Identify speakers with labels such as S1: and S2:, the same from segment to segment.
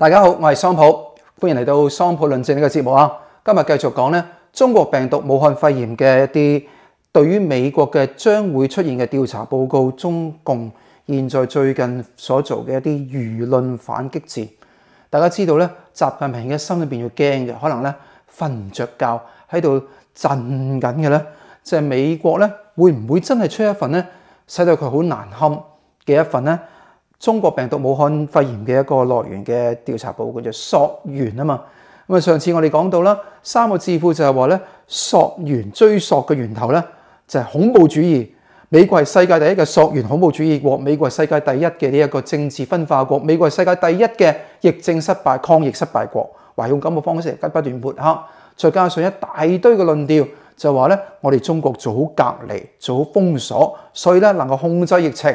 S1: 大家好，我系桑普，欢迎嚟到桑普论证呢个节目啊！今日继续讲咧中国病毒武汉肺炎嘅一啲对于美国嘅将会出现嘅调查报告，中共现在最近所做嘅一啲舆论反击战。大家知道咧，习近平嘅心里边要惊嘅，可能咧瞓唔着觉喺度震紧嘅咧，就系美国咧会唔会真系出一份咧，使到佢好难堪嘅一份咧？中國病毒武漢肺炎嘅一個來源嘅調查報告就溯源啊嘛，咁啊上次我哋講到啦，三個字庫就係話咧溯源追索嘅源頭咧就係恐怖主義，美國係世界第一嘅溯源恐怖主義國，美國係世界第一嘅呢一個政治分化國，美國係世界第一嘅疫症失敗抗疫失敗國，懷用咁嘅方式不斷抹黑，再加上一大堆嘅論調就話咧我哋中國做好隔離做好封鎖，所以咧能夠控制疫情。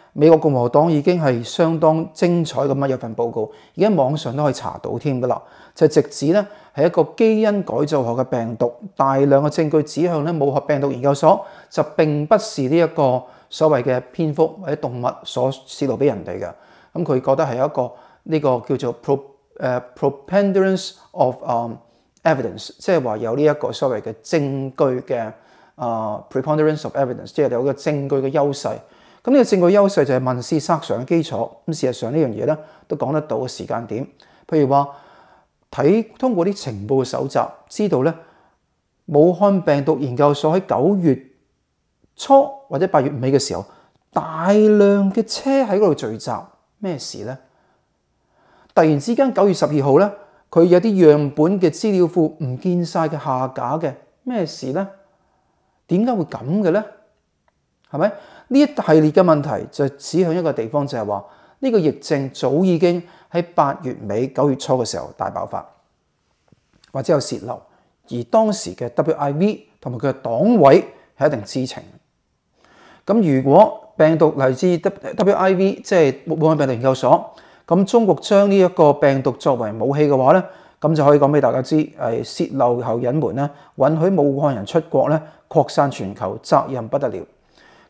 S1: 美國共和黨已經係相當精彩咁樣有份報告，而家網上都可以查到添噶啦。就直指咧係一個基因改造學嘅病毒，大量嘅證據指向咧武漢病毒研究所就並不是呢一個所謂嘅蝙蝠或者動物所泄露俾人哋嘅。咁佢覺得係一個呢個叫做 pro 誒 p r e p n d e r a n c e of evidence，即係話有呢一個所謂嘅證據嘅啊 preponderance of evidence，即係有個證據嘅優勢。咁呢個證據優勢就係民事殺常嘅基礎。咁事實上呢樣嘢咧都講得到嘅時間點，譬如話睇通過啲情報搜集知道咧，武漢病毒研究所喺九月初或者八月尾嘅時候，大量嘅車喺嗰度聚集，咩事咧？突然之間九月十二號咧，佢有啲樣本嘅資料庫唔見晒嘅下架嘅，咩事咧？點解會咁嘅咧？係咪？呢一系列嘅問題就指向一個地方，就係話呢個疫症早已經喺八月尾、九月初嘅時候大爆發，或者有洩漏，而當時嘅 WIV 同埋佢嘅黨委係一定知情。咁如果病毒嚟自 WIV，即係武漢病毒研究所，咁中國將呢一個病毒作為武器嘅話咧，咁就可以講俾大家知，係洩漏後隱瞞咧，允許武漢人出國咧擴散全球，責任不得了。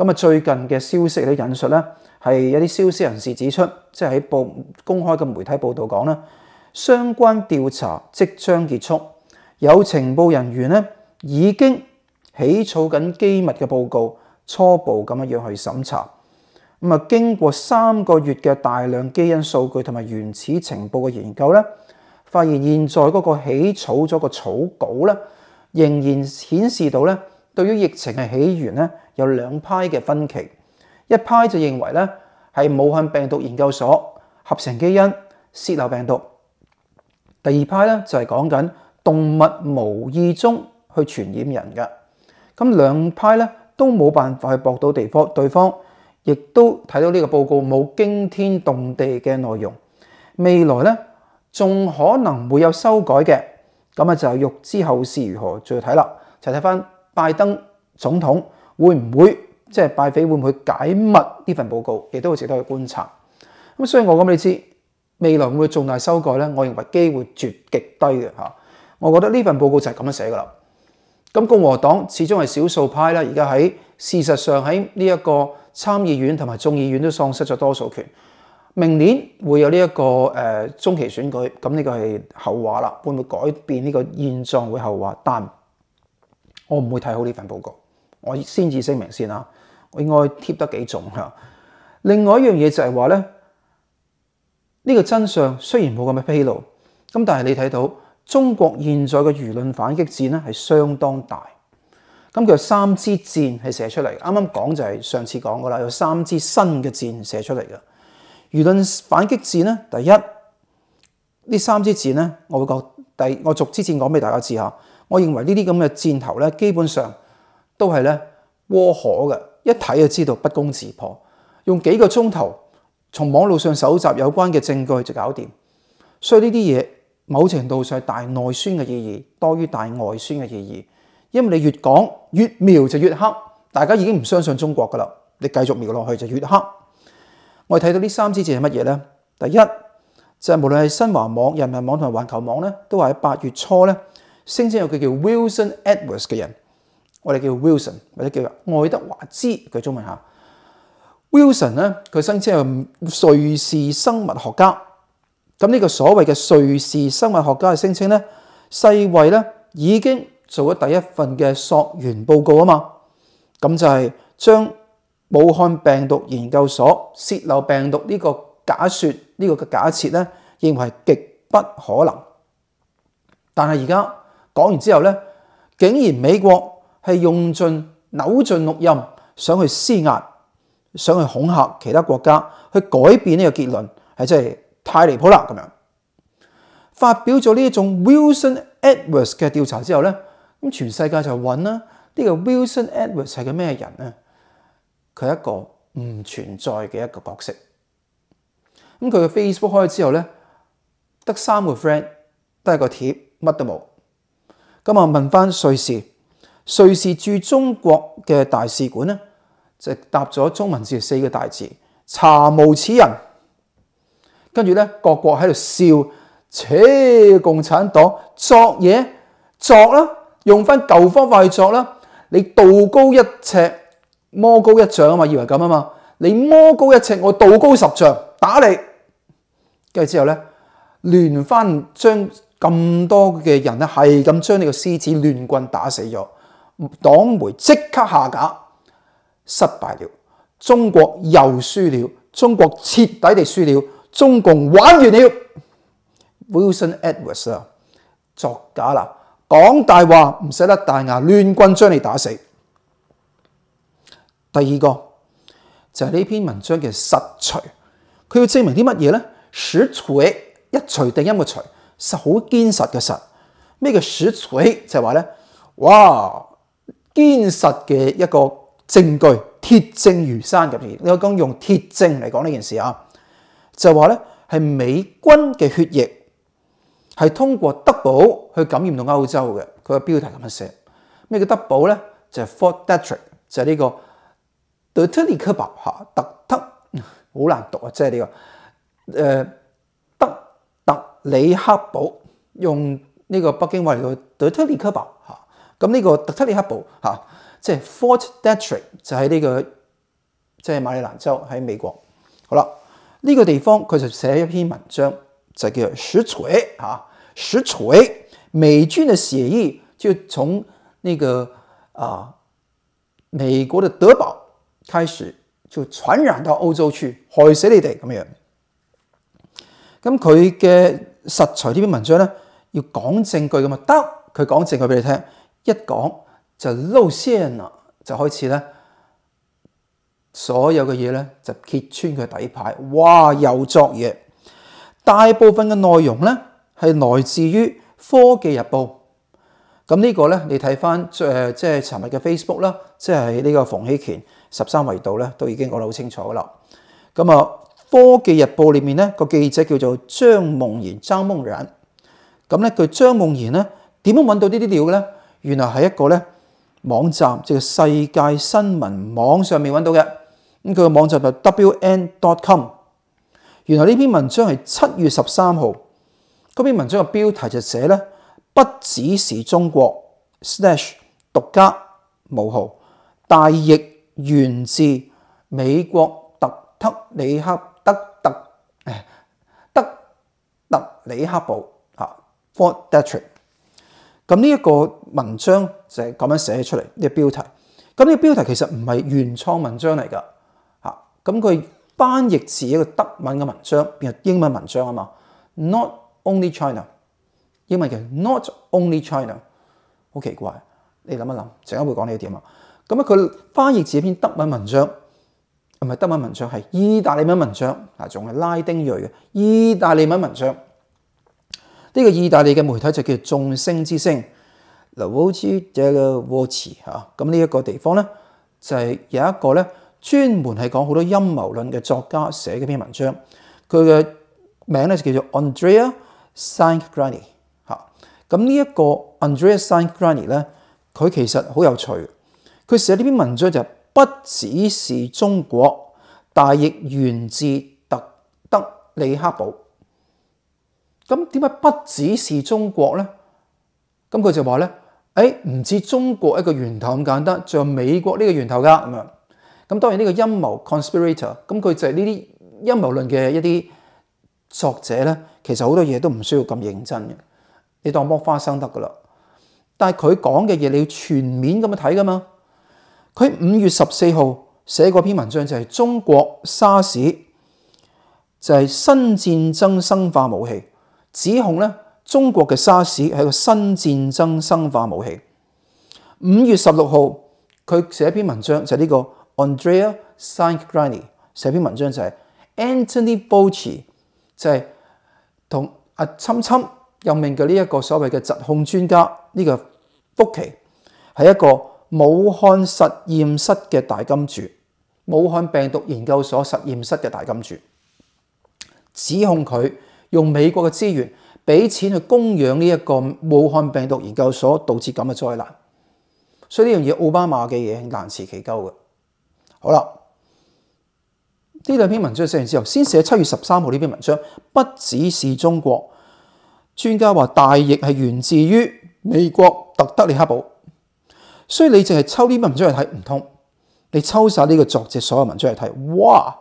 S1: 咁啊，最近嘅消息都引述咧，係有啲消息人士指出，即係喺報公開嘅媒體報道講咧，相關調查即將結束，有情報人員咧已經起草緊機密嘅報告，初步咁樣樣去審查。咁啊，經過三個月嘅大量基因數據同埋原始情報嘅研究咧，發現現在嗰個起草咗個草稿咧，仍然顯示到咧。對於疫情嘅起源咧，有兩派嘅分歧。一派就認為咧係武漢病毒研究所合成基因、泄漏病毒。第二派咧就係講緊動物無意中去傳染人嘅。咁兩派咧都冇辦法去搏到地方，對方亦都睇到呢個報告冇驚天動地嘅內容。未來咧仲可能會有修改嘅。咁啊，就欲知後事如何，再睇啦。齊睇翻。拜登總統會唔會即係拜匪會唔會解密呢份報告，亦都會值得去觀察。咁所以我講俾你知，未來會唔會重大修改咧？我認為機會絕極低嘅我覺得呢份報告就係咁樣寫噶啦。咁共和黨始終係少數派啦，而家喺事實上喺呢一個參議院同埋眾議院都喪失咗多數權。明年會有呢一個誒中期選舉，咁呢個係後話啦。會唔會改變呢個現狀，會後話，但。我唔會睇好呢份報告，我先至聲明先啦。我應該貼得幾重嚇。另外一樣嘢就係話咧，呢個真相雖然冇咁嘅披露，咁但係你睇到中國現在嘅輿論反擊戰咧係相當大。咁佢有三支箭係寫出嚟，啱啱講就係上次講噶啦，有三支新嘅箭寫出嚟嘅輿論反擊戰咧。第一，呢三支箭咧，我會講，第我逐支箭講俾大家知嚇。我认为呢啲咁嘅箭头咧，基本上都系咧窝可嘅，一睇就知道不攻自破。用几个钟头从网络上搜集有关嘅证据就搞掂，所以呢啲嘢某程度上大内宣嘅意义多于大外宣嘅意义。因为你越讲越描就越黑，大家已经唔相信中国噶啦。你继续描落去就越黑。我睇到呢三支箭系乜嘢咧？第一就系无论系新华网、人民网同埋环球网咧，都话喺八月初咧。聲稱有個叫 Wilson Edwards 嘅人，我哋叫 Wilson 或者叫愛德華茲，佢中文嚇。Wilson 咧，佢聲稱係瑞士生物學家。咁呢個所謂嘅瑞士生物學家嘅聲稱咧，世衛咧已經做咗第一份嘅溯源報告啊嘛。咁就係將武漢病毒研究所洩漏病毒呢個假説呢個嘅假設咧，認為極不可能。但系而家。讲完之后咧，竟然美国系用尽扭尽六音，想去施压，想去恐吓其他国家，去改变呢个结论，系真系太离谱啦！咁样发表咗呢一种 Wilson Edwards 嘅调查之后咧，咁全世界就揾啦：呢个 Wilson Edwards 系个咩人咧？佢一个唔存在嘅一个角色。咁佢嘅 Facebook 开咗之后咧，得三个 friend，得一个贴，乜都冇。咁啊，問翻瑞士，瑞士駐中國嘅大使館咧，就答咗中文字四個大字：查無此人。跟住咧，各國喺度笑，切共產黨作嘢作啦，用翻舊方法去作啦。你道高一尺，魔高一丈啊嘛，以為咁啊嘛？你魔高一尺，我道高十丈，打你。跟住之後咧，亂翻將。咁多嘅人咧，系咁将呢个狮子乱棍打死咗，党媒即刻下架，失败了。中国又输了，中国彻底地输了，中共玩完了。Wilson Edwards 作假啦，讲大话唔使得大牙乱棍将你打死。第二个就系呢篇文章嘅实锤，佢要证明啲乜嘢咧？实锤一锤定音嘅锤。實好堅實嘅實，咩叫 s h 就係話咧，哇！堅實嘅一個證據，鐵證如山入面。你講用鐵證嚟講呢件事啊，就話咧係美軍嘅血液係通過德堡去感染到歐洲嘅。佢个標題咁樣寫，咩叫德堡咧？就 Fort Detrick，就係呢個 Fort d e r i c 特特好難讀啊，即係呢個誒。李里克堡用呢个北京话嚟到德特里克堡嚇，咁呢個德特里克堡嚇，即系 Fort Detrick 就喺呢個即系馬里蘭州喺美國。好啦，呢個地方佢就寫一篇文章就叫石锤嚇，石锤。美軍嘅寫意就從那個啊美國嘅德堡開始，就傳染到欧洲去。害死你哋咁樣。咁佢嘅实材呢篇文章咧，要讲证据噶嘛？得，佢讲证据俾你听，一讲就捞声啦，就开始咧，所有嘅嘢咧就揭穿佢底牌。哇，又作嘢！大部分嘅内容咧系来自于科技日报。咁呢个咧，你睇翻诶，即系寻日嘅 Facebook 啦，即系呢个冯启权十三维度咧，都已经讲得好清楚噶啦。咁啊。科技日報裏面咧個記者叫做張夢然，張夢然咁咧佢張夢然咧點樣揾到呢啲料嘅咧？原來係一個咧網站，即係世界新聞網上面揾到嘅。咁佢個網站就 W N .com。原來呢篇文章係七月十三號，嗰篇文章嘅標題就寫咧，不只是中國獨家無號，大亦源自美國特特里克。特里克堡嚇，For d a t r i c k 咁呢一個文章就係咁樣寫出嚟呢、個標題。咁呢個標題其實唔係原創文章嚟㗎嚇。咁佢翻譯自一個德文嘅文章變英文文章啊嘛。Not only China，英文叫 Not only China，好奇怪。你諗一諗，陣間會講呢個點啊。咁啊，佢翻譯自一篇德文文章。唔係德文文章，係意大利文文章啊，仲係拉丁裔嘅意大利文文章。呢個意大利嘅媒體就叫眾聲之聲。嗱，e 似這 l Watch 嚇，咁呢一個地方咧就係有一個咧，專門係講好多陰謀論嘅作家寫嘅篇文章。佢嘅名咧就叫做 Andrea Sign Grani 嚇。咁呢一個 Andrea Sign Grani 咧，佢其實好有趣。佢寫呢篇文章就。不只是中國，但亦源自特德里克堡。咁點解不只是中國咧？咁佢就話咧：，誒唔止中國一個源頭咁簡單，仲有美國呢個源頭㗎。咁當然呢個陰謀 conspirator，咁佢就係呢啲陰謀論嘅一啲作者咧。其實好多嘢都唔需要咁認真嘅，你當剥花生得㗎啦。但係佢講嘅嘢，你要全面咁样睇㗎嘛。佢五月十四号写嗰篇文章就系中国 SARS 就系新战争生化武器，指控咧中国嘅 SARS 系一个新战争生化武器。五月十六号佢写篇文章就呢个 Andrea s i n n g r a n i 写篇文章就系 Anthony Bochi 就系同阿参参任命嘅呢一个所谓嘅疾控专家呢个福奇系一个。武汉实验室嘅大金主，武汉病毒研究所实验室嘅大金主，指控佢用美国嘅资源俾钱去供养呢一个武汉病毒研究所，导致咁嘅灾难。所以呢樣嘢奥巴马嘅嘢难辞其咎嘅。好啦，呢两篇文章写完之后，先写七月十三号呢篇文章，不只是中国专家話大疫係源自于美国特德里克堡。所以你就係抽篇文章嚟睇唔通，你抽晒呢個作者所有文章嚟睇，哇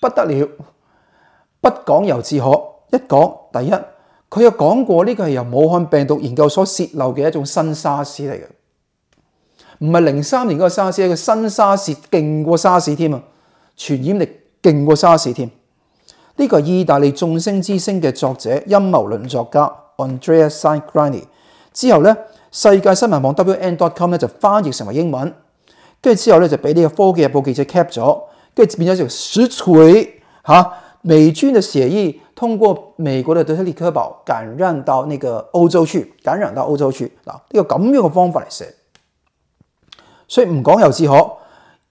S1: 不得了！不講又自可，一講第一佢有講過呢個係由武漢病毒研究所洩漏嘅一種新沙士嚟嘅，唔係零三年嗰個沙士，系個新沙士勁過沙士添啊，傳染力勁過沙士添。呢個係意大利眾星之星嘅作者陰謀論作家 Andrea Signgrani，之後咧。世界新聞網 w.n.com 咧就翻譯成為英文，跟住之後咧就俾呢個科技日報記者 cap 咗，跟住變咗條屎嘴嚇。美軍嘅協議通過美國嘅德特里克堡感染到那個歐洲去，感染到歐洲去嗱，呢個咁樣嘅方法嚟寫，所以唔講又似可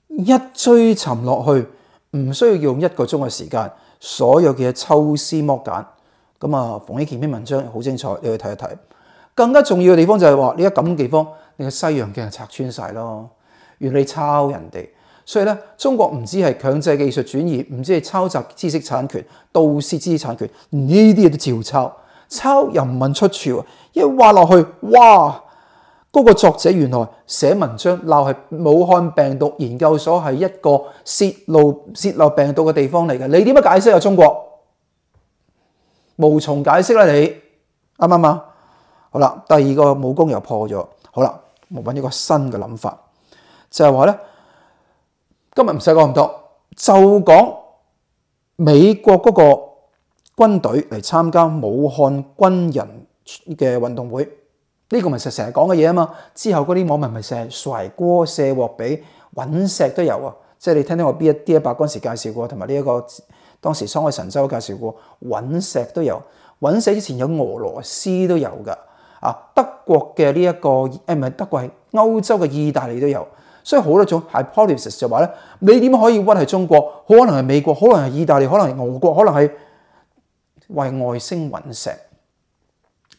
S1: 一追尋落去，唔需要用一個鐘嘅時間，所有嘅抽絲剝繭咁啊，馮熙奇篇文章好精彩，你去睇一睇。更加重要嘅地方就係話，你一咁地方，你嘅西洋鏡拆穿晒咯。原你抄人哋，所以咧，中國唔知係強制技術轉移，唔知係抄襲知識產權、盜竊知識產權，呢啲嘢都照抄。抄又唔問出處一話落去，哇，嗰個作者原來寫文章鬧係武漢病毒研究所係一個泄露、泄露病毒嘅地方嚟嘅，你點樣解釋啊？中國無從解釋啦，你啱唔啱？好啦，第二個武功又破咗。好啦，我揾一個新嘅諗法，就係話咧，今日唔使講咁多，就講美國嗰個軍隊嚟參加武漢軍人嘅運動會，呢個咪成成日講嘅嘢啊嘛。之後嗰啲網民咪成日甩鍋卸镬俾揾石都有啊，即係你聽聽我 B 一 D 一百嗰时時介紹過，同埋呢一個當時雙海神州介紹過揾石都有，揾石之前有俄羅斯都有噶。啊，德國嘅呢一個，誒唔係德國係歐洲嘅意大利都有，所以好多種。y p o t h e s i s 就話咧，你點可以屈係中國？可能係美國，可能係意大利，可能係俄國，可能係為外星隕石，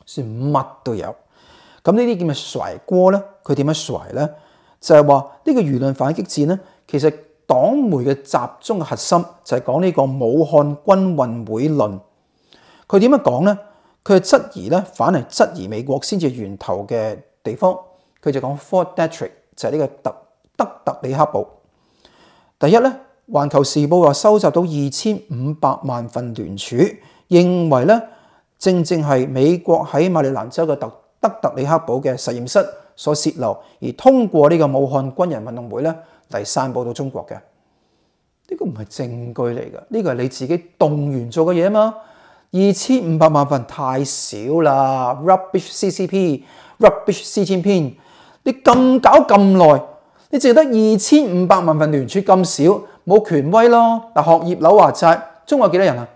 S1: 算乜都有。咁呢啲叫咩甩鍋咧？佢點樣甩咧？就係話呢個輿論反擊戰咧，其實黨媒嘅集中嘅核心就係講呢個武漢軍運會論。佢點樣講咧？佢質疑咧，反係質疑美國先至源頭嘅地方。佢就講 Fort Detrick 就係呢個特德特里克堡。第一咧，《環球時報》話收集到二千五百萬份聯署，認為咧，正正係美國喺馬里蘭州嘅特德特里克堡嘅實驗室所泄漏，而通過呢個武漢軍人運動會咧嚟散佈到中國嘅。呢個唔係證據嚟嘅，呢個係你自己動員做嘅嘢啊嘛！二千五百万份太少啦！Rubbish CCP，Rubbish 四千篇，你咁搞咁耐，你净得二千五百万份联署咁少，冇权威咯。嗱，学业楼话斋，中国几多人啊？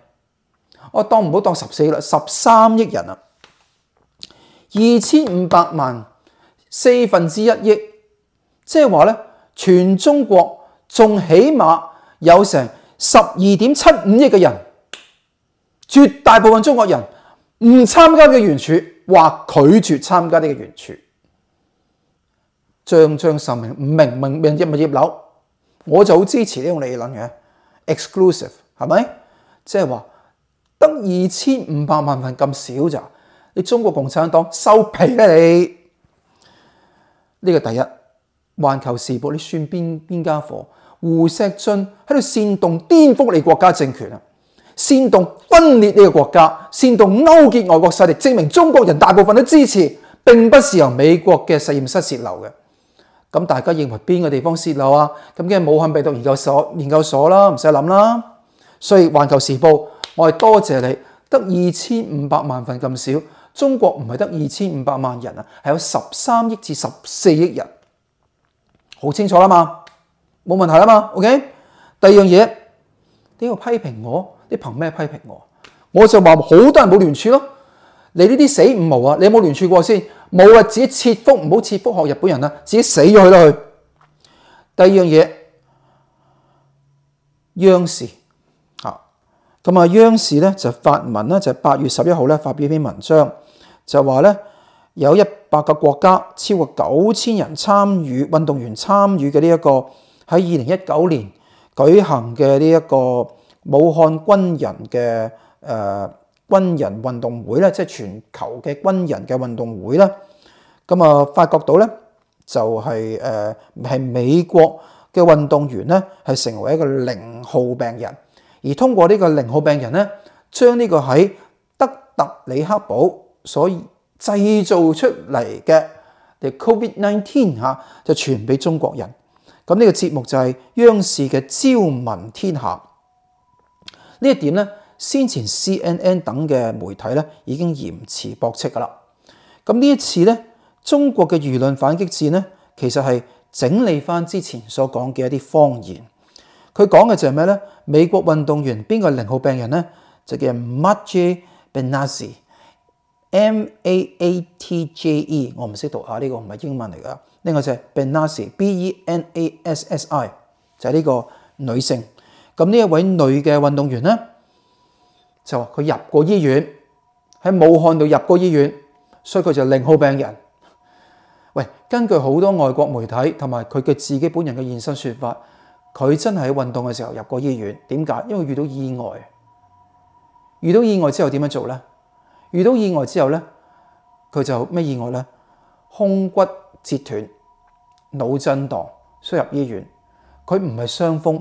S1: 我当唔好当十四啦，十三亿人啊，二千五百万，四分之一亿，即系话咧，全中国仲起码有成十二点七五亿嘅人。絕大部分中國人唔參加嘅原舉或拒絕參加呢個原舉，將將受命唔明明物业樓，我就好支持呢種理論嘅 exclusive，係咪？即係話得二千五百萬份咁少咋？你中國共產黨收皮啦！你呢個第一，環球時報你算邊邊家貨？胡锡俊喺度煽動顛覆你國家政權啊！煽动分裂呢个国家，煽动勾结外国势力，证明中国人大部分都支持，并不是由美国嘅实验室泄漏嘅。咁大家认为边个地方泄漏啊？咁嘅武汉病毒研究所研究所啦，唔使谂啦。所以环球时报，我系多谢你得二千五百万份咁少，中国唔系得二千五百万人啊，系有十三亿至十四亿人，好清楚啦嘛，冇问题啦嘛。OK，第二样嘢你要批评我。你憑咩批評我？我就話好多人冇聯署咯。你呢啲死五毛啊！你有冇聯署過先？冇啊！自己切腹唔好切腹學日本人啊！自己死咗佢啦佢。第二樣嘢，央視嚇，同埋央視咧就發文咧，就八月十一號咧發表一篇文章，就話咧有一百個國家超過九千人參與運動員參與嘅呢一個喺二零一九年舉行嘅呢一個。武漢軍人嘅誒軍人運動會咧，即係全球嘅軍人嘅運動會啦。咁啊，發覺到咧就係誒係美國嘅運動員咧，係成為一個零號病人。而通過呢個零號病人咧，將呢個喺德特里克堡所製造出嚟嘅 the COVID nineteen 嚇，就傳俾中國人。咁呢個節目就係央視嘅《朝聞天下》。呢一點咧，先前 CNN 等嘅媒體咧已經言辭駁斥噶啦。咁呢一次咧，中國嘅輿論反擊戰咧，其實係整理翻之前所講嘅一啲方言。佢講嘅就係咩咧？美國運動員邊個零號病人咧？就叫 Majie Benassi，M-A-A-T-J-E，我唔識讀啊！呢個唔係英文嚟噶，呢個就係 Benassi，B-E-N-A-S-S-I，就係呢個女性。咁呢一位女嘅運動員呢，就話佢入過醫院喺武漢度入過醫院，所以佢就零號病人。喂，根據好多外國媒體同埋佢嘅自己本人嘅現身說法，佢真係喺運動嘅時候入過醫院。點解？因為遇到意外。遇到意外之後點樣做呢？遇到意外之後呢，佢就咩意外呢？胸骨折斷、腦震盪，輸入醫院。佢唔係傷風。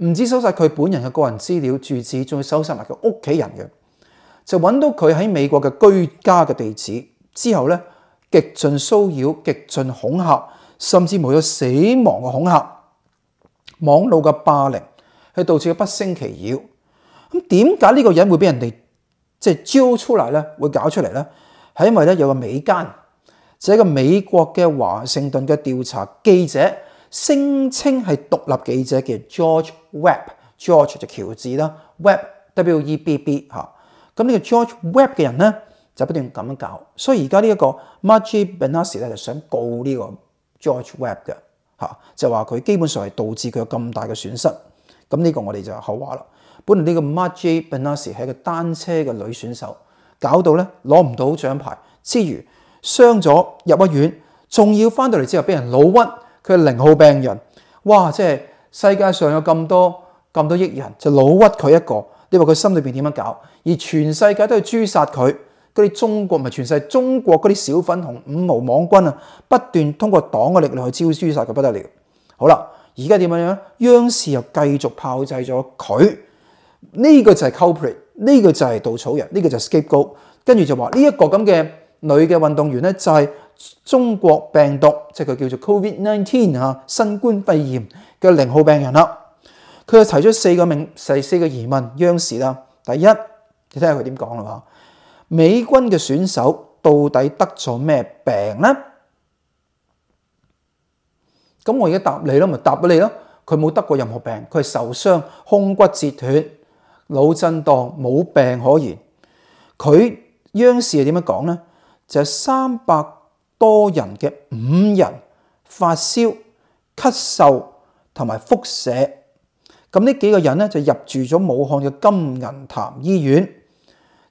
S1: 唔止搜集佢本人嘅個人資料、住址，仲要搜集埋佢屋企人嘅，就揾到佢喺美國嘅居家嘅地址之後咧，極盡騷擾、極盡恐嚇，甚至冇咗死亡嘅恐嚇、網路嘅霸凌，去導致不勝其擾。咁點解呢個人會俾人哋即係招出嚟咧？會搞出嚟咧？係因為咧有個美奸，就係個美國嘅華盛頓嘅調查記者，聲稱係獨立記者嘅 George。Web George 就乔治啦，Web W E B B 吓。咁呢個 George w e b 嘅人咧就不斷咁樣搞，所以而家呢一個 Margie Benassi 咧就想告呢個 George w e b 嘅吓，就話佢基本上係導致佢有咁大嘅損失。咁呢個我哋就后話啦。本来呢個 Margie Benassi 系一個單車嘅女選手，搞到咧攞唔到獎牌之餘，傷咗入咗院，仲要翻到嚟之後俾人老屈，佢係零號病人。哇！即係～世界上有咁多咁多億人，就老屈佢一個，你話佢心裏边點樣搞？而全世界都去诛殺佢，嗰啲中國系全世界中國嗰啲小粉紅、五毛網軍啊，不斷通過黨嘅力量去招诛殺佢不得了。好啦，而家點樣樣？央視又繼續炮製咗佢，呢個就係 c o p r i t 呢個就係稻草人，呢個就 escape g o a 跟住就話呢一個咁嘅女嘅運動員咧，就係。中國病毒即系佢叫做 Covid Nineteen 吓新冠肺炎嘅零號病人啦。佢就提出四個名四四個疑問，央視啦。第一，你睇下佢點講啦。美军嘅選手到底得咗咩病咧？咁我而家答你咯，咪答俾你咯。佢冇得過任何病，佢係受傷，胸骨折斷，腦震盪，冇病可言。佢央視係點樣講咧？就係三百。多人嘅五人发烧、咳嗽同埋腹泻，咁呢几个人咧就入住咗武汉嘅金银潭医院，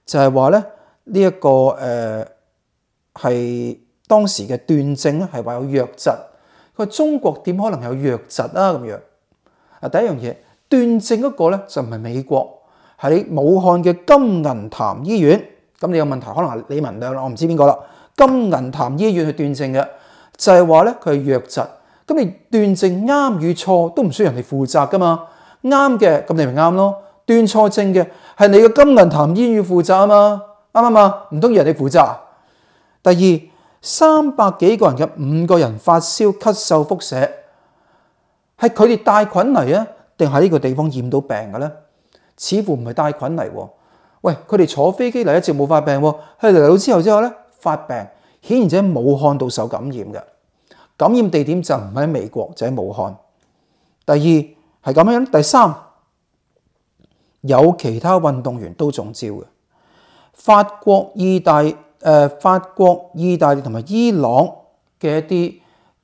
S1: 就系话咧呢一个诶系当时嘅断症咧，系话有疟疾。佢话中国点可能有疟疾啊？咁样啊，第一样嘢断症嗰个咧就唔系美国，喺武汉嘅金银潭医院。咁你有问题可能系李文亮啦，我唔知边个啦。金銀潭醫院去斷症嘅就係話咧，佢係弱疾咁你斷症啱與錯都唔需要人哋負責噶嘛？啱嘅咁你咪啱咯，斷錯症嘅係你個金銀潭醫院負責啊嘛，啱唔啱？唔通人哋負責？第二三百幾個人嘅五個人發燒、咳嗽、腹瀉，係佢哋帶菌嚟啊？定喺呢個地方染到病嘅咧？似乎唔係帶菌嚟喎。喂，佢哋坐飛機嚟一直冇發病，喎，佢嚟到之後之後咧？发病显然者武汉到受感染嘅感染地点就唔喺美国，就喺武汉。第二系咁样，第三有其他运动员都中招嘅法国、意大誒法国、意大利同埋伊朗嘅一啲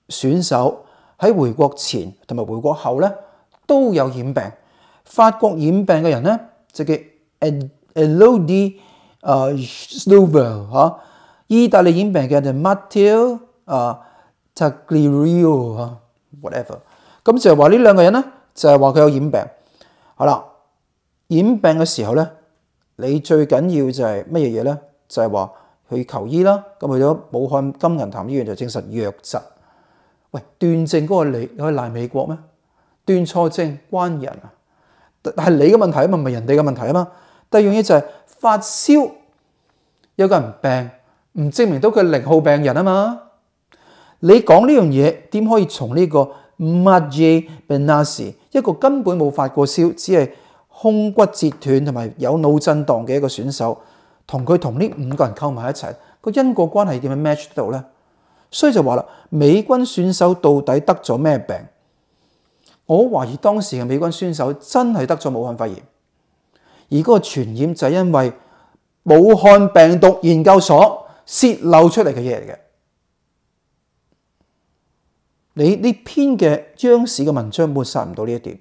S1: 选手喺回国前同埋回国后咧都有染病。法国染病嘅人咧，就叫 a l o d i 誒 s l o v e r 吓。l 嚇。意大利染病嘅人就 Matteo 啊 t a l i r i o 啊，whatever。咁就系话呢两个人咧，就系话佢有染病。好啦，染病嘅时候咧，你最紧要就系乜嘢嘢咧？就系话去求医啦。咁去咗武汉金银潭医院就证实弱疾。喂，断症嗰个你可以赖美国咩？断错症关人啊，但系你嘅问题啊，唔系人哋嘅问题啊嘛。第二样嘢就系发烧，有个人病。唔證明到佢零號病人啊嘛！你講呢樣嘢點可以從呢個 m a j g Benassi 一個根本冇發過燒，只係胸骨折斷同埋有腦震盪嘅一個選手，同佢同呢五個人溝埋一齊個因果關係點樣 match 到咧？所以就話啦，美軍選手到底得咗咩病？我懷疑當時嘅美軍選手真係得咗武漢肺炎，而嗰個傳染就係因為武漢病毒研究所。泄漏出嚟嘅嘢嚟嘅，你呢篇嘅章氏嘅文章抹杀唔到呢一点。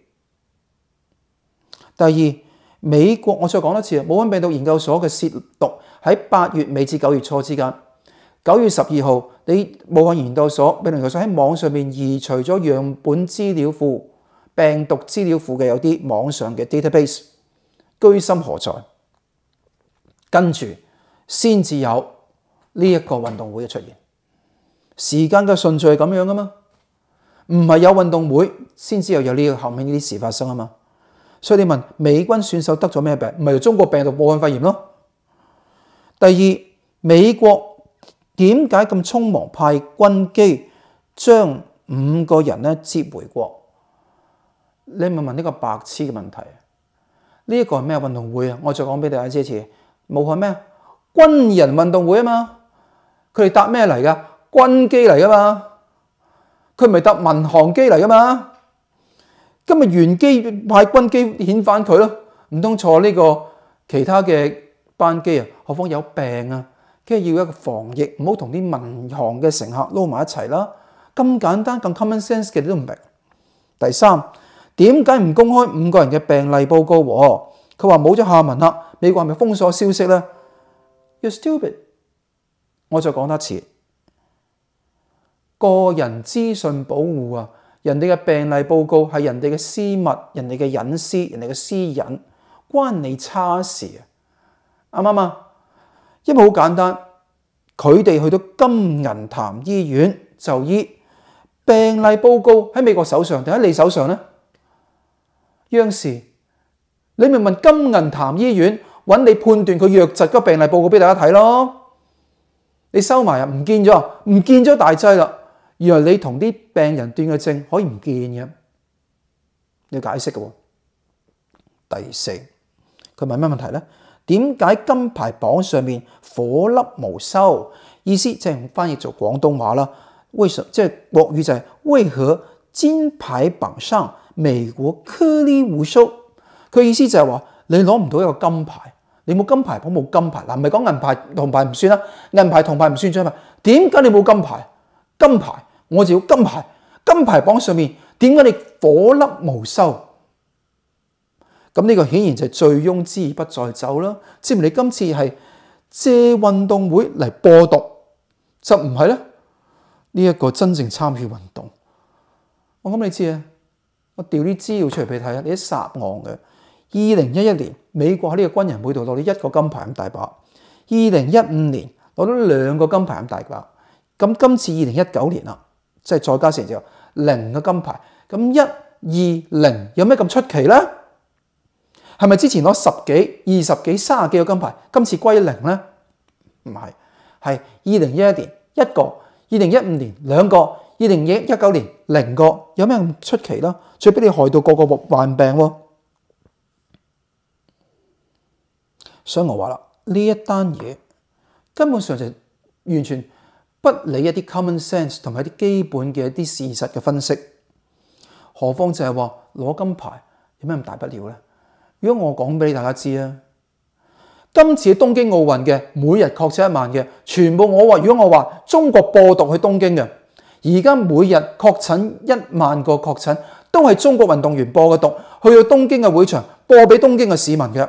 S1: 第二，美国，我再讲多次武汉病毒研究所嘅泄毒喺八月尾至九月初之间，九月十二号，你武汉研究所病毒研究所喺网上面移除咗样本资料库病毒资料库嘅有啲网上嘅 database，居心何在？跟住先至有。呢一个运动会嘅出现，时间嘅顺序咁样噶嘛？唔系有运动会先至又有呢个后面呢啲事发生啊嘛？所以你问美军选手得咗咩病，咪中国病毒武汉肺炎咯？第二，美国点解咁匆忙派军机将五个人咧接回国？你咪问呢个白痴嘅问题？呢一个系咩运动会啊？我再讲俾大家知一次，武汉咩军人运动会啊嘛？佢哋搭咩嚟噶？軍機嚟噶嘛？佢咪搭民航機嚟噶嘛？今日原機派軍機遣返佢咯，唔通坐呢個其他嘅班機啊？何況有病啊，跟住要一個防疫，唔好同啲民航嘅乘客撈埋一齊啦。咁簡單，咁 common sense 嘅你都唔明。第三，點解唔公開五個人嘅病例報告喎？佢話冇咗下文啦，美國係咪封鎖消息咧？You stupid！我再讲多次，个人资讯保护啊，人哋嘅病例报告系人哋嘅私密，人哋嘅隐私，人哋嘅私隐，关你叉事啊？啱唔啱？因为好简单，佢哋去到金银潭医院就医，病例报告喺美国手上定喺你手上呢？央视，你咪问金银潭医院揾你判断佢疟疾嘅病例报告俾大家睇咯。你收埋啊，唔見咗，唔見咗大劑啦。原來你同啲病人斷嘅症可以唔見嘅，要解釋嘅。第四，佢問咩問題咧？點解金牌榜上面火粒無收？意思即係翻譯做廣東話啦。为什即係我語在为何金牌榜上美国颗粒无收？佢意思就係話你攞唔到一個金牌。你冇金牌，我冇金牌。嗱，唔係講銀牌、銅牌唔算啦，銀牌、銅牌唔算獎嘛。點解你冇金牌？金牌，我就要金牌。金牌榜上面，點解你火粒無收？咁呢個顯然就係醉翁之意不在酒啦。即係你今次係借運動會嚟播奪，就唔係咧。呢一個真正參與運動，我咁你知啊？我調啲資料出嚟俾你睇你啲撒岸嘅，二零一一年。美國呢個軍人每度攞到一個金牌咁大把，二零一五年攞到兩個金牌咁大把，咁今次二零一九年啦，即係再加成只零個金牌，咁一、二、零有咩咁出奇呢？係咪之前攞十幾、二十幾、十幾個金牌，今次歸零呢？唔係，係二零一一年一個，二零一五年兩個，二零一九年零個，有咩咁出奇啦？最要你害到個個患病喎？所以我話啦，呢一單嘢根本上就完全不理一啲 common sense 同埋啲基本嘅一啲事實嘅分析，何況就係話攞金牌有咩咁大不了咧？如果我講俾大家知啊，今次东東京奧運嘅每日確診一萬嘅，全部我話，如果我話中國播毒去東京嘅，而家每日確診一萬個確診都係中國運動員播嘅毒去到東京嘅會場播俾東京嘅市民嘅。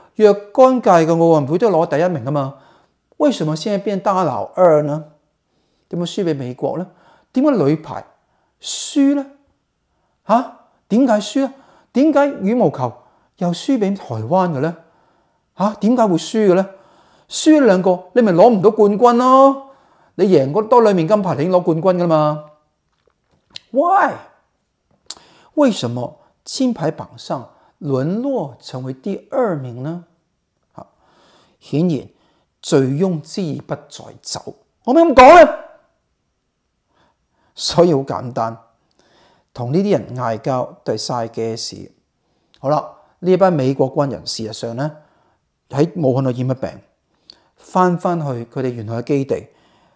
S1: 若干届嘅奥运会都攞第一名啊嘛，为什么现在变大老二呢？点解输俾美国呢？点解女排输咧？啊，點解输咧？點解羽毛球又输俾台湾嘅咧？啊，點解会输嘅呢？输两个你咪攞唔到冠军咯？你赢过多两面金牌你已经攞冠军噶嘛？Why？为什么金牌榜上？沦落成为第二名呢？啊，显然醉翁之意不在酒，我咪咁讲咧，所以好简单，同呢啲人嗌交都系晒嘅事。好啦，呢一班美国军人事实上咧喺武汉度染咗病，翻翻去佢哋原来嘅基地，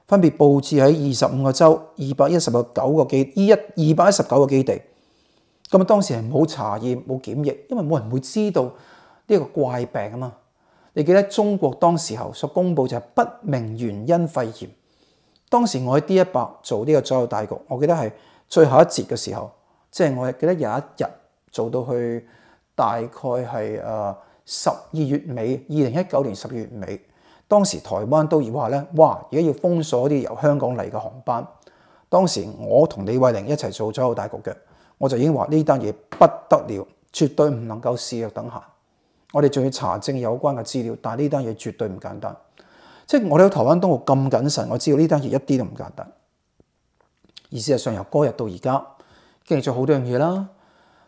S1: 分别布置喺二十五个州二百一十个九个基依一二百一十九个基地。咁當時係冇查驗冇檢疫，因為冇人會知道呢個怪病啊嘛！你記得中國當時候所公佈就係不明原因肺炎。當時我喺 D 一百做呢個左右大局，我記得係最後一節嘅時候，即係我記得有一日做到去大概係誒十二月尾，二零一九年十二月尾。當時台灣都話咧：，哇！而家要封鎖啲由香港嚟嘅航班。當時我同李慧玲一齊做左右大局嘅。我就已經話呢單嘢不得了，絕對唔能夠試著等闲。我哋仲要查證有關嘅資料，但系呢單嘢絕對唔簡單。即系我哋喺台灣東局咁谨慎，我知道呢單嘢一啲都唔簡單。而事实上，由嗰日到而家，經歷咗好多樣嘢啦。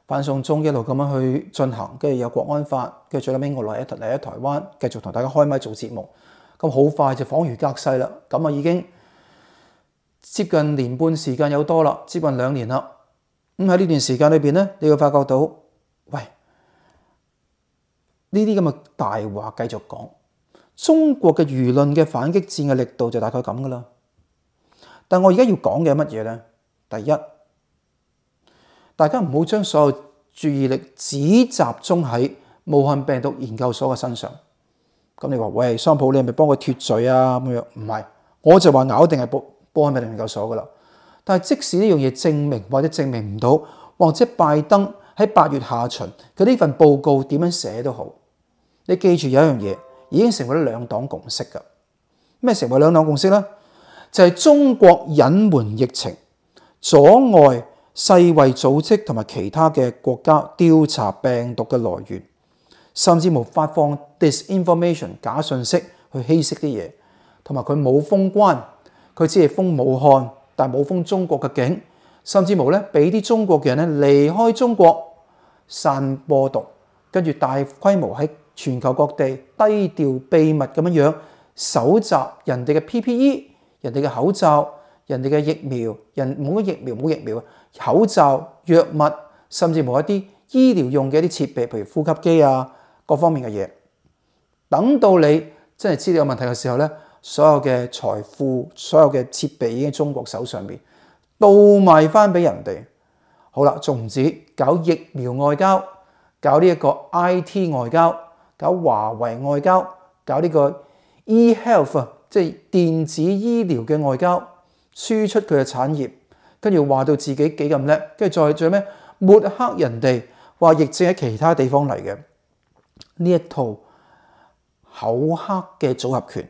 S1: 范送中一路咁樣去進行，跟住有國安法，跟住最屘我來一嚟喺台灣繼續同大家開咪做節目。咁好快就恍如隔世啦。咁啊已經接近年半時間有多啦，接近兩年啦。咁喺呢段时间里边咧，你会发觉到，喂，呢啲咁嘅大话继续讲，中国嘅舆论嘅反击战嘅力度就大概咁噶啦。但我而家要讲嘅乜嘢咧？第一，大家唔好将所有注意力只集中喺武汉病毒研究所嘅身上。咁你话喂，桑普你系咪帮佢脱罪啊？咁样唔系，我就话咬定系波武汉病毒研究所噶啦。但係，即使呢樣嘢證明或者證明唔到，或者拜登喺八月下旬佢呢份報告點樣寫都好，你記住有一樣嘢已經成為咗兩黨共識㗎咩？成為兩黨共識呢？就係中國隱瞞疫情，阻礙世衛組織同埋其他嘅國家調查病毒嘅來源，甚至冇發放 disinformation 假信息去稀釋啲嘢，同埋佢冇封關，佢只係封武漢。但冇封中國嘅境，甚至冇咧俾啲中國嘅人咧离开中國散播毒，跟住大規模喺全球各地低調秘密咁樣樣搜集人哋嘅 PPE、人哋嘅口罩、人哋嘅疫苗、人冇啲疫苗冇疫苗口罩、藥物，甚至冇一啲醫療用嘅一啲设备，譬如呼吸機啊，各方面嘅嘢。等到你真係知道有問題嘅時候咧。所有嘅財富、所有嘅設備已經喺中國手上面倒賣翻俾人哋。好啦，仲唔止搞疫苗外交，搞呢一個 I T 外交，搞華為外交，搞呢個 e health 即係電子醫療嘅外交，輸出佢嘅產業，跟住話到自己幾咁叻，跟住再做咩抹黑人哋話疫症喺其他地方嚟嘅呢一套口黑嘅組合拳。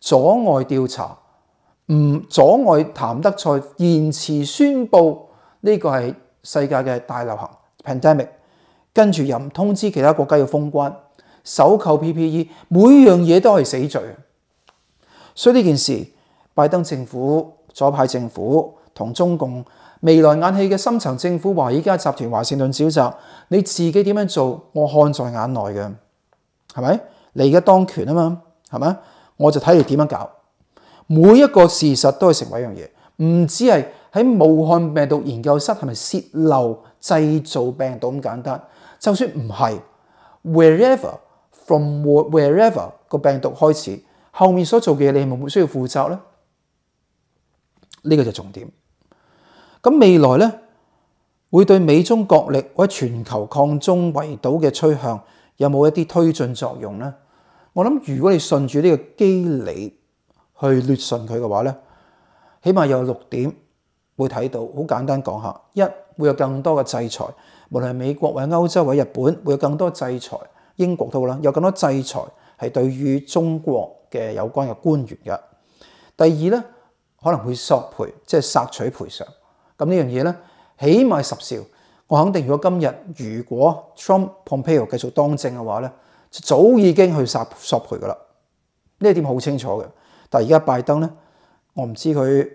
S1: 阻礙調查，唔阻礙谭德賽延迟宣佈呢個係世界嘅大流行 pandemic，跟住又唔通知其他國家要封關、首購 PPE，每樣嘢都係死罪所以呢件事，拜登政府左派政府同中共未來眼氣嘅深層政府华尔街集團、華盛頓小集，你自己點樣做，我看在眼內嘅係咪？你而家當權啊嘛，係咪？我就睇你點樣搞，每一個事實都係成為一樣嘢，唔止係喺武漢病毒研究室係咪洩漏製造病毒咁簡單，就算唔係，wherever from wherever 個病毒開始，後面所做嘅嘢你系咪需要負責咧？呢個就重點。咁未來咧，會對美中國力或者全球抗中圍堵嘅趨向有冇一啲推進作用咧？我諗，如果你順住呢個機理去捋順佢嘅話咧，起碼有六點會睇到。好簡單講下，一會有更多嘅制裁，無論係美國、或者歐洲、或者日本，會有更多制裁。英國都好啦，有更多制裁係對於中國嘅有關嘅官員嘅。第二咧，可能會索賠，即係索取賠償。咁呢樣嘢咧，起碼十兆。我肯定，如果今日如果 Trump Pompeo 繼續當政嘅話咧。就早已經去索索賠噶啦，呢一點好清楚嘅。但係而家拜登咧，我唔知佢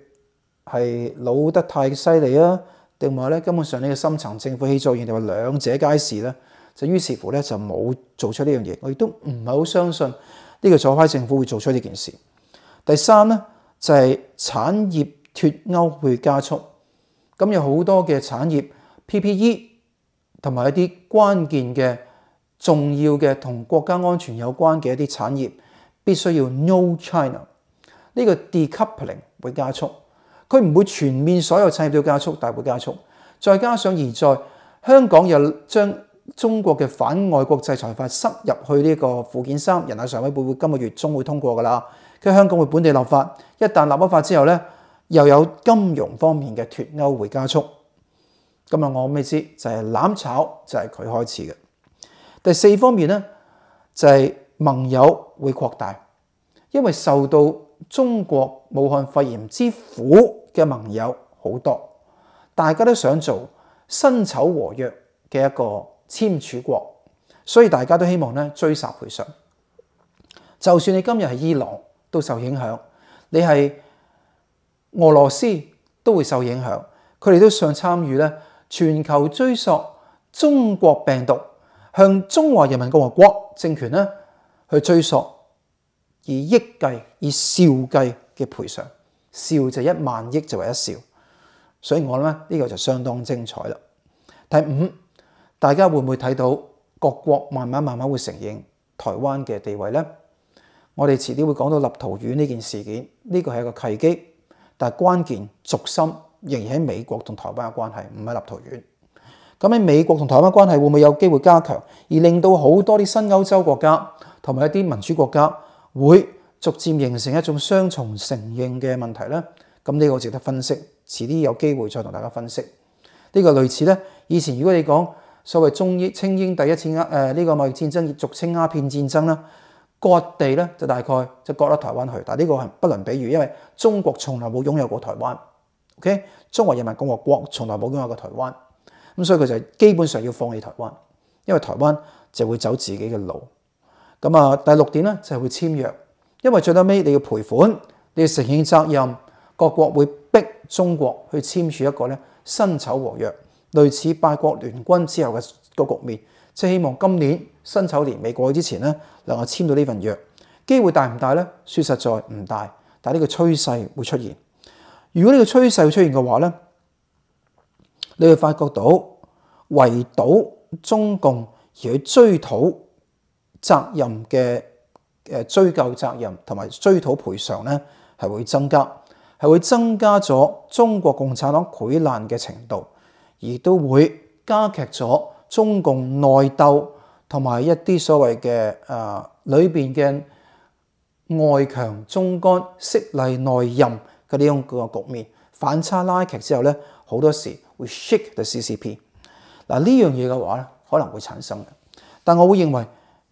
S1: 係老得太犀利啊，定話咧根本上呢個深層政府起作用，定話兩者皆是咧，就於是乎咧就冇做出呢樣嘢。我亦都唔係好相信呢個左派政府會做出呢件事。第三咧就係產業脱歐會加速，咁有好多嘅產業 PPE 同埋一啲關鍵嘅。重要嘅同國家安全有關嘅一啲產業，必須要 No China，呢個 decoupling 會加速，佢唔會全面所有產業都加速，但會加速。再加上而在香港又將中國嘅反外國制裁法塞入去呢個附件三，人大常委會會今個月中會通過噶啦，佢香港會本地立法，一旦立咗法之後咧，又有金融方面嘅脱歐會加速。今日我未知就係攬炒，就係佢開始嘅。第四方面咧就係盟友會擴大，因為受到中國武漢肺炎之苦嘅盟友好多，大家都想做新丑和約嘅一個簽署國，所以大家都希望咧追殺賠償。就算你今日係伊朗都受影響，你係俄羅斯都會受影響，佢哋都想參與咧全球追索中國病毒。向中华人民共和国政权咧去追索以亿计、以兆计嘅赔偿，兆就一万亿就为一兆，所以我谂呢个就相当精彩啦。第五，大家会唔会睇到各国慢慢慢慢会承认台湾嘅地位咧？我哋迟啲会讲到立陶宛呢件事件，呢个系一个契机，但系关键轴心仍然喺美国同台湾嘅关系，唔系立陶宛。咁喺美國同台灣關係會唔會有機會加強，而令到好多啲新歐洲國家同埋一啲民主國家會逐漸形成一種雙重承認嘅問題呢？咁呢個值得分析，遲啲有機會再同大家分析呢個類似呢，以前如果你講所謂中英清英第一次呃呢個貿易戰爭，俗稱鴉片戰爭啦，各地咧就大概就割咗台灣去，但呢個係不能比喻，因為中國從來冇擁有過台灣。O.K. 中華人民共和國從來冇擁有過台灣。咁所以佢就基本上要放棄台灣，因為台灣就會走自己嘅路。咁啊，第六點咧就係會簽約，因為最後尾你要賠款，你要承認責任，各國會逼中國去簽署一個咧辛丑和約，類似八國聯軍之後嘅個局面。即係希望今年辛丑年未過之前咧，能夠簽到呢份約。機會大唔大咧？说實在唔大，但呢個趨勢會出現。如果呢個趨勢会出現嘅話咧，你會發覺到圍堵中共而去追討責任嘅誒追究責任同埋追討賠償咧，係會增加，係會增加咗中國共產黨潰爛嘅程度，而都會加劇咗中共內鬥同埋一啲所謂嘅誒裏邊嘅外強中幹、勢利內任嘅呢種局面，反差拉劇之後咧。好多時會 shake the C C P，嗱呢樣嘢嘅話咧可能會產生嘅，但我會認為，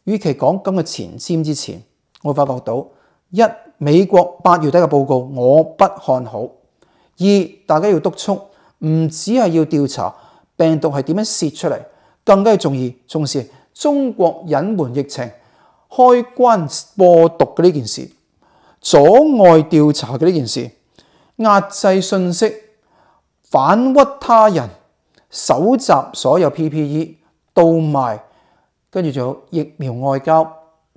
S1: 與其講今日前瞻之前，我發覺到一美國八月底嘅報告我不看好，二大家要督促，唔只係要調查病毒係點樣泄出嚟，更加重意重視中國隱瞞疫情開關播毒嘅呢件事，阻礙調查嘅呢件事，壓制信息。反屈他人，搜集所有 P P E，倒埋，跟住仲有疫苗外交，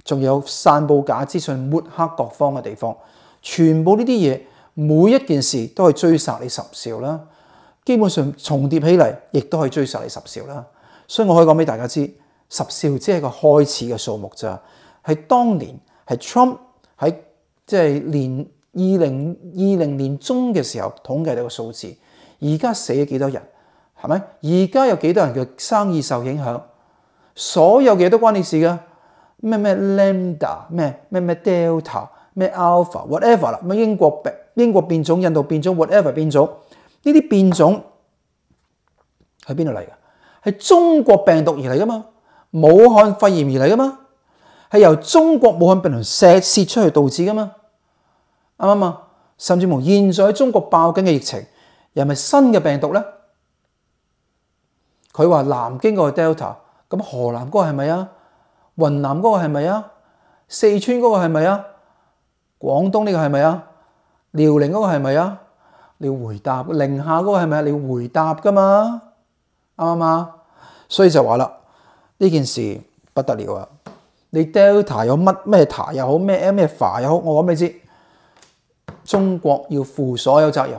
S1: 仲有散布假資訊，抹黑各方嘅地方，全部呢啲嘢，每一件事都係追殺你十兆啦。基本上重疊起嚟，亦都系追殺你十兆啦。所以我可以講俾大家知，十兆只係個開始嘅數目咋，係當年係 Trump 喺即係年二零二零年中嘅時候統計到嘅數字。而家死咗幾多人係咪？而家有幾多人嘅生意受影響？所有嘢都關你事㗎咩咩 lambda 咩咩咩 delta 咩 alpha whatever 啦。英國病、英國變種，印度變種，whatever 變種呢啲變種喺邊度嚟㗎？係中國病毒而嚟㗎嘛？武漢肺炎而嚟㗎嘛？係由中國武漢病毒射泄出去導致㗎嘛？啱唔啱？甚至乎現在中國爆緊嘅疫情。又咪新嘅病毒咧？佢話南京嗰個 Delta，咁河南嗰個係咪啊？雲南嗰個係咪啊？四川嗰個係咪啊？廣東呢個係咪啊？遼寧嗰個係咪啊？你要回答，寧夏嗰個係咪啊？你要回答噶嘛？啱唔啱啊？所以就話啦，呢件事不得了啊！你 Delta 有乜咩塔又好，咩咩凡又好，我講你知，中國要負所有責任。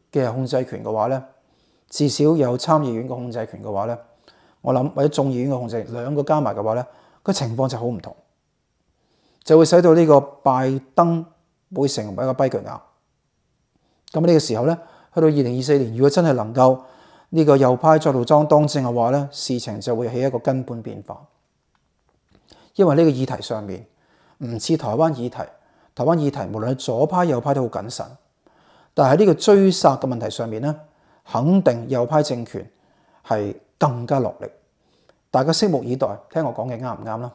S1: 嘅控制權嘅話咧，至少有參議院嘅控制權嘅話咧，我諗或者眾議院嘅控制，兩個加埋嘅話咧，個情況就好唔同，就會使到呢個拜登會成為一個跛腳鴨。咁呢個時候咧，去到二零二四年，如果真係能夠呢個右派在路裝當政嘅話咧，事情就會起一個根本變化。因為呢個議題上面唔似台灣議題，台灣議題無論左派右派都好謹慎。但喺呢個追殺嘅問題上面咧，肯定右派政權係更加落力，大家拭目以待，聽我講嘅啱唔啱啦。